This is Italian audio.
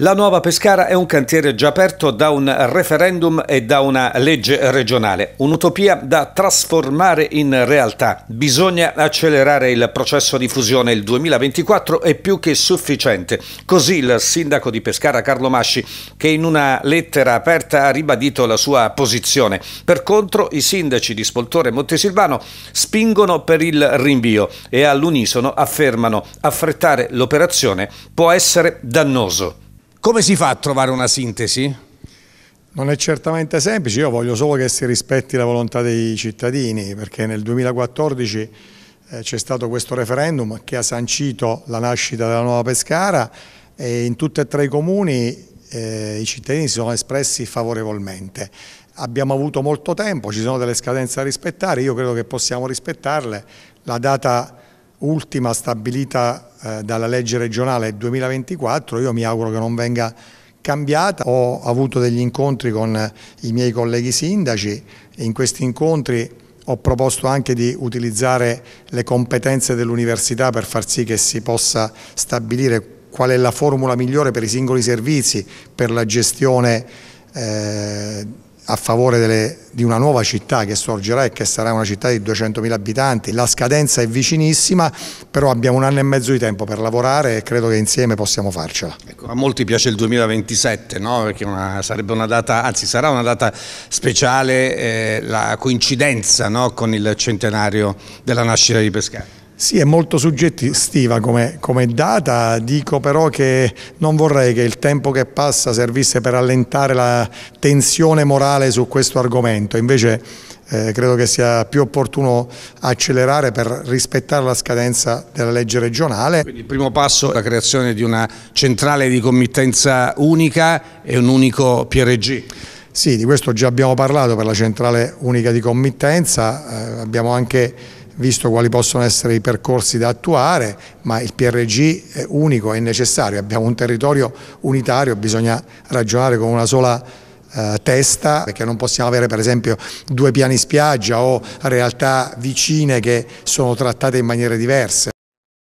La nuova Pescara è un cantiere già aperto da un referendum e da una legge regionale, un'utopia da trasformare in realtà. Bisogna accelerare il processo di fusione, il 2024 è più che sufficiente. Così il sindaco di Pescara Carlo Masci, che in una lettera aperta ha ribadito la sua posizione. Per contro i sindaci di Spoltore e Montesilvano spingono per il rinvio e all'unisono affermano affrettare l'operazione può essere dannoso. Come si fa a trovare una sintesi? Non è certamente semplice, io voglio solo che si rispetti la volontà dei cittadini, perché nel 2014 eh, c'è stato questo referendum che ha sancito la nascita della nuova Pescara e in tutti e tre i comuni eh, i cittadini si sono espressi favorevolmente. Abbiamo avuto molto tempo, ci sono delle scadenze da rispettare, io credo che possiamo rispettarle. La data ultima stabilita eh, dalla legge regionale 2024, io mi auguro che non venga cambiata. Ho avuto degli incontri con eh, i miei colleghi sindaci, in questi incontri ho proposto anche di utilizzare le competenze dell'università per far sì che si possa stabilire qual è la formula migliore per i singoli servizi, per la gestione eh, a favore delle, di una nuova città che sorgerà e che sarà una città di 200.000 abitanti, la scadenza è vicinissima, però abbiamo un anno e mezzo di tempo per lavorare e credo che insieme possiamo farcela. Ecco, a molti piace il 2027, no? perché una, sarebbe una data, anzi sarà una data speciale eh, la coincidenza no? con il centenario della nascita di Pescara. Sì, è molto suggestiva come, come, data, dico però che non vorrei che il tempo che passa servisse per allentare la tensione morale su questo argomento, invece eh, credo che sia più opportuno accelerare per rispettare la scadenza della legge regionale. Quindi il primo passo è la creazione di una centrale di committenza unica e un unico PRG. Sì, di questo già abbiamo parlato per la centrale unica di committenza, eh, abbiamo anche visto quali possono essere i percorsi da attuare, ma il PRG è unico, è necessario, abbiamo un territorio unitario, bisogna ragionare con una sola eh, testa perché non possiamo avere per esempio due piani spiaggia o realtà vicine che sono trattate in maniere diverse.